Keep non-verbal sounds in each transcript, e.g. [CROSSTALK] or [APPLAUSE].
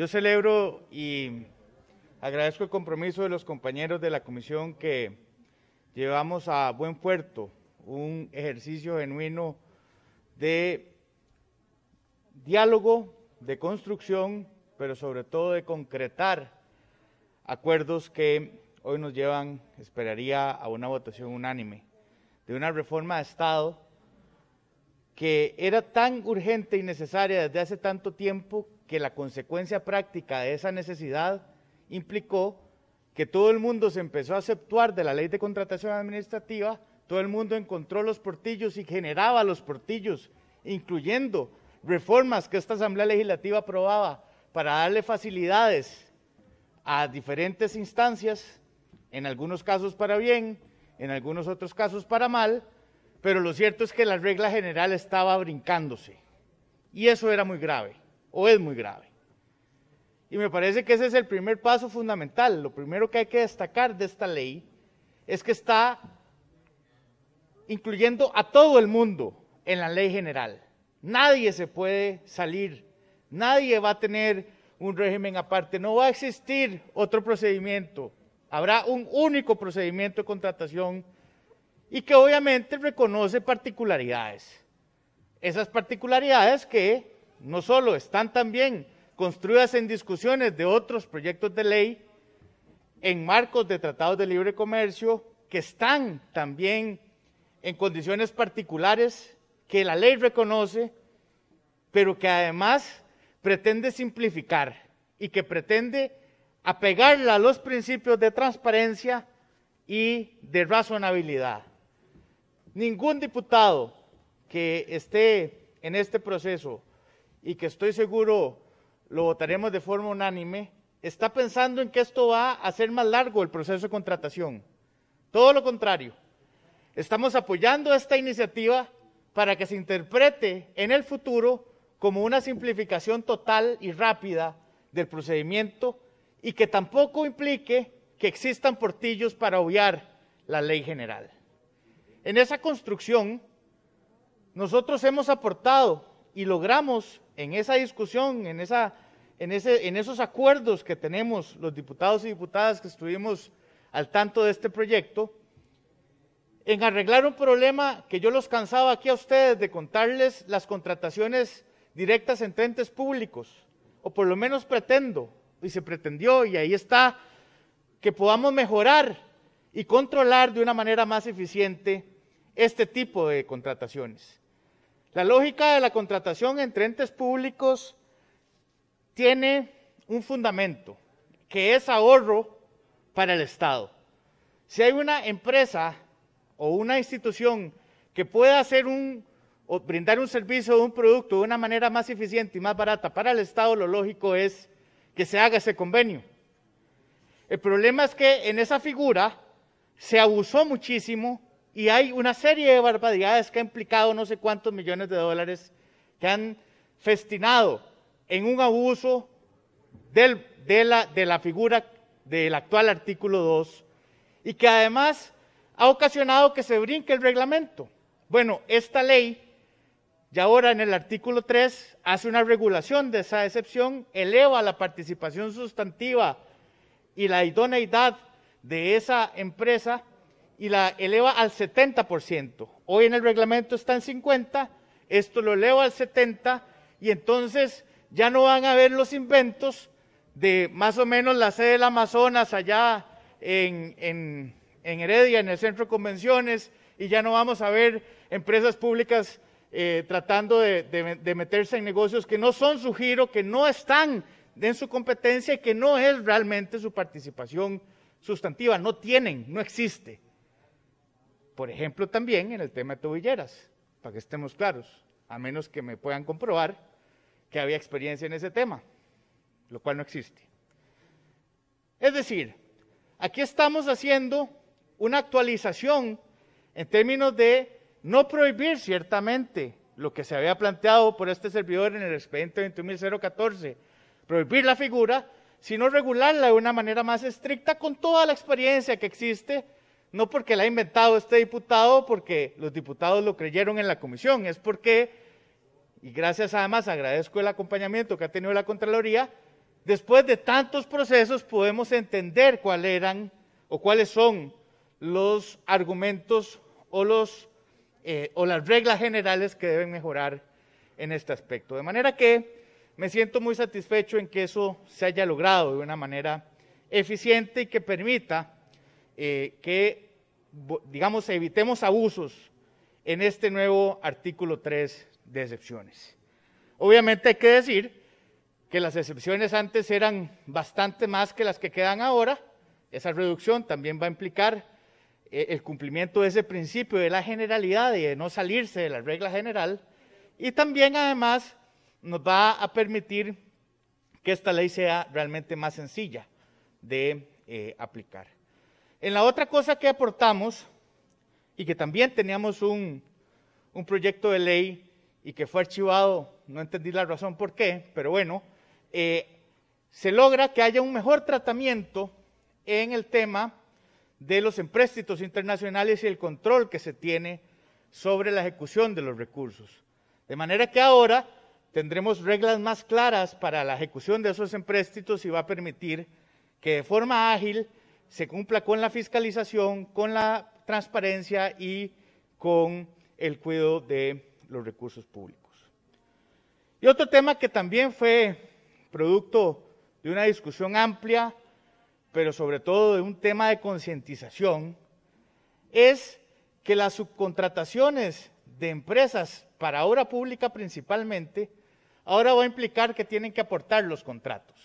Yo celebro y agradezco el compromiso de los compañeros de la comisión que llevamos a buen puerto un ejercicio genuino de diálogo, de construcción, pero sobre todo de concretar acuerdos que hoy nos llevan, esperaría, a una votación unánime de una reforma de Estado que era tan urgente y necesaria desde hace tanto tiempo que la consecuencia práctica de esa necesidad implicó que todo el mundo se empezó a aceptar de la ley de contratación administrativa, todo el mundo encontró los portillos y generaba los portillos, incluyendo reformas que esta Asamblea Legislativa aprobaba para darle facilidades a diferentes instancias, en algunos casos para bien, en algunos otros casos para mal, pero lo cierto es que la regla general estaba brincándose. Y eso era muy grave, o es muy grave. Y me parece que ese es el primer paso fundamental. Lo primero que hay que destacar de esta ley es que está incluyendo a todo el mundo en la ley general. Nadie se puede salir, nadie va a tener un régimen aparte, no va a existir otro procedimiento. Habrá un único procedimiento de contratación y que obviamente reconoce particularidades. Esas particularidades que no solo están también construidas en discusiones de otros proyectos de ley, en marcos de tratados de libre comercio, que están también en condiciones particulares que la ley reconoce, pero que además pretende simplificar y que pretende apegarla a los principios de transparencia y de razonabilidad ningún diputado que esté en este proceso y que estoy seguro lo votaremos de forma unánime, está pensando en que esto va a hacer más largo el proceso de contratación. Todo lo contrario, estamos apoyando esta iniciativa para que se interprete en el futuro como una simplificación total y rápida del procedimiento y que tampoco implique que existan portillos para obviar la ley general. En esa construcción, nosotros hemos aportado y logramos en esa discusión, en, esa, en, esos acuerdos que tenemos los diputados y diputadas que estuvimos al tanto de este proyecto, en arreglar un problema que yo los cansaba aquí a ustedes de contarles las contrataciones directas en entes públicos, o por lo menos pretendo, y se pretendió, y ahí está, que podamos mejorar y controlar de una manera más eficiente este tipo de contrataciones. La lógica de la contratación entre entes públicos tiene un fundamento, que es ahorro para el Estado. Si hay una empresa o una institución que pueda hacer un o brindar un servicio o un producto de una manera más eficiente y más barata para el Estado, lo lógico es que se haga ese convenio. El problema es que en esa figura se abusó muchísimo y hay una serie de barbaridades que ha implicado no sé cuántos millones de dólares que han festinado en un abuso del, de, la, de la figura del actual artículo 2 y que además ha ocasionado que se brinque el reglamento. Bueno, esta ley ya ahora en el artículo 3 hace una regulación de esa excepción, eleva la participación sustantiva y la idoneidad de esa empresa y la eleva al 70%. Hoy en el reglamento está en 50, esto lo eleva al 70 y entonces ya no van a ver los inventos de más o menos la sede del Amazonas allá en, Heredia, en el centro de convenciones, y ya no vamos a ver empresas públicas eh, tratando de, de, meterse en negocios que no son su giro, que no están en su competencia y que no es realmente su participación sustantiva, no tienen, no existe. Por ejemplo, también en el tema de tobilleras, para que estemos claros, a menos que me puedan comprobar que había experiencia en ese tema, lo cual no existe. Es decir, aquí estamos haciendo una actualización en términos de no prohibir ciertamente lo que se había planteado por este servidor en el expediente 21.014, prohibir la figura, sino regularla de una manera más estricta con toda la experiencia que existe no porque la ha inventado este diputado, porque los diputados lo creyeron en la comisión, es porque, y gracias además agradezco el acompañamiento que ha tenido la Contraloría, después de tantos procesos podemos entender cuáles eran o cuáles son los argumentos o, los, eh, o las reglas generales que deben mejorar en este aspecto. De manera que me siento muy satisfecho en que eso se haya logrado de una manera eficiente y que permita eh, que, digamos, evitemos abusos en este nuevo artículo 3 de excepciones. Obviamente hay que decir que las excepciones antes eran bastante más que las que quedan ahora. Esa reducción también va a implicar eh, el cumplimiento de ese principio de la generalidad y de no salirse de la regla general. Y también además nos va a permitir que esta ley sea realmente más sencilla de eh, aplicar. En la otra cosa que aportamos, y que también teníamos un, proyecto de ley y que fue archivado, no entendí la razón por qué, pero bueno, eh, se logra que haya un mejor tratamiento en el tema de los empréstitos internacionales y el control que se tiene sobre la ejecución de los recursos. De manera que ahora tendremos reglas más claras para la ejecución de esos empréstitos y va a permitir que de forma ágil se cumpla con la fiscalización, con la transparencia y con el cuidado de los recursos públicos. Y otro tema que también fue producto de una discusión amplia, pero sobre todo de un tema de concientización, es que las subcontrataciones de empresas para obra pública principalmente, ahora va a implicar que tienen que aportar los contratos.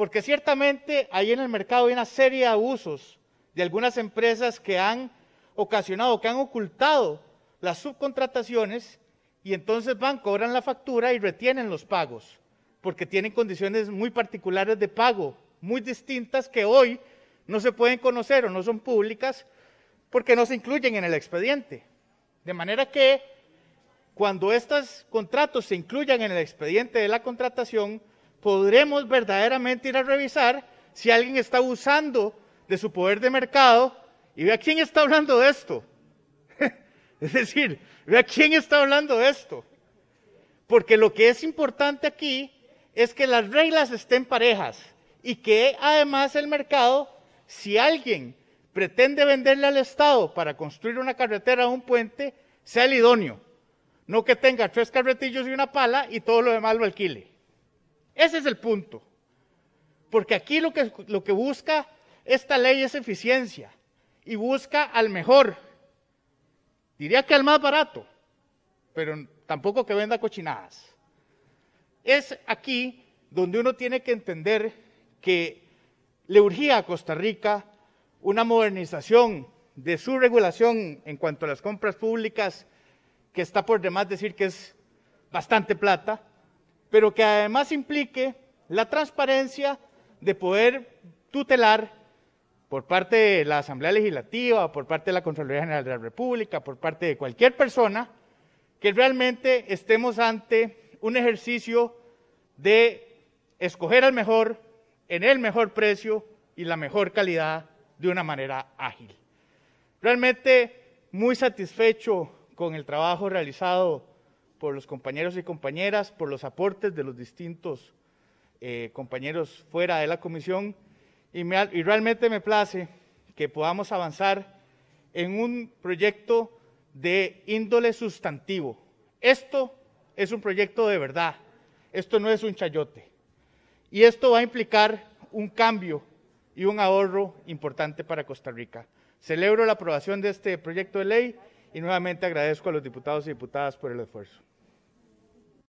Porque ciertamente hay en el mercado hay una serie de abusos de algunas empresas que han ocasionado, que han ocultado las subcontrataciones y entonces van, cobran la factura y retienen los pagos, porque tienen condiciones muy particulares de pago, muy distintas que hoy no se pueden conocer o no son públicas porque no se incluyen en el expediente. De manera que cuando estos contratos se incluyan en el expediente de la contratación, podremos verdaderamente ir a revisar si alguien está usando de su poder de mercado y vea quién está hablando de esto. [LAUGHS] es decir, vea quién está hablando de esto. Porque lo que es importante aquí es que las reglas estén parejas y que además el mercado, si alguien pretende venderle al Estado para construir una carretera o un puente, sea el idóneo. No que tenga tres carretillos y una pala y todo lo demás lo alquile. Ese es el punto. Porque aquí lo que, lo que busca esta ley es eficiencia y busca al mejor. Diría que al más barato, pero tampoco que venda cochinadas. Es aquí donde uno tiene que entender que le urgía a Costa Rica una modernización de su regulación en cuanto a las compras públicas, que está por demás decir que es bastante plata, pero que además implique la transparencia de poder tutelar por parte de la Asamblea Legislativa, por parte de la Contraloría General de la República, por parte de cualquier persona, que realmente estemos ante un ejercicio de escoger al mejor en el mejor precio y la mejor calidad de una manera ágil. Realmente muy satisfecho con el trabajo realizado por los compañeros y compañeras, por los aportes de los distintos eh, compañeros fuera de la comisión y, y realmente me place que podamos avanzar en un proyecto de índole sustantivo. Esto es un proyecto de verdad, esto no es un chayote. Y esto va a implicar un cambio y un ahorro importante para Costa Rica. Celebro la aprobación de este proyecto de ley y nuevamente agradezco a los diputados y diputadas por el esfuerzo.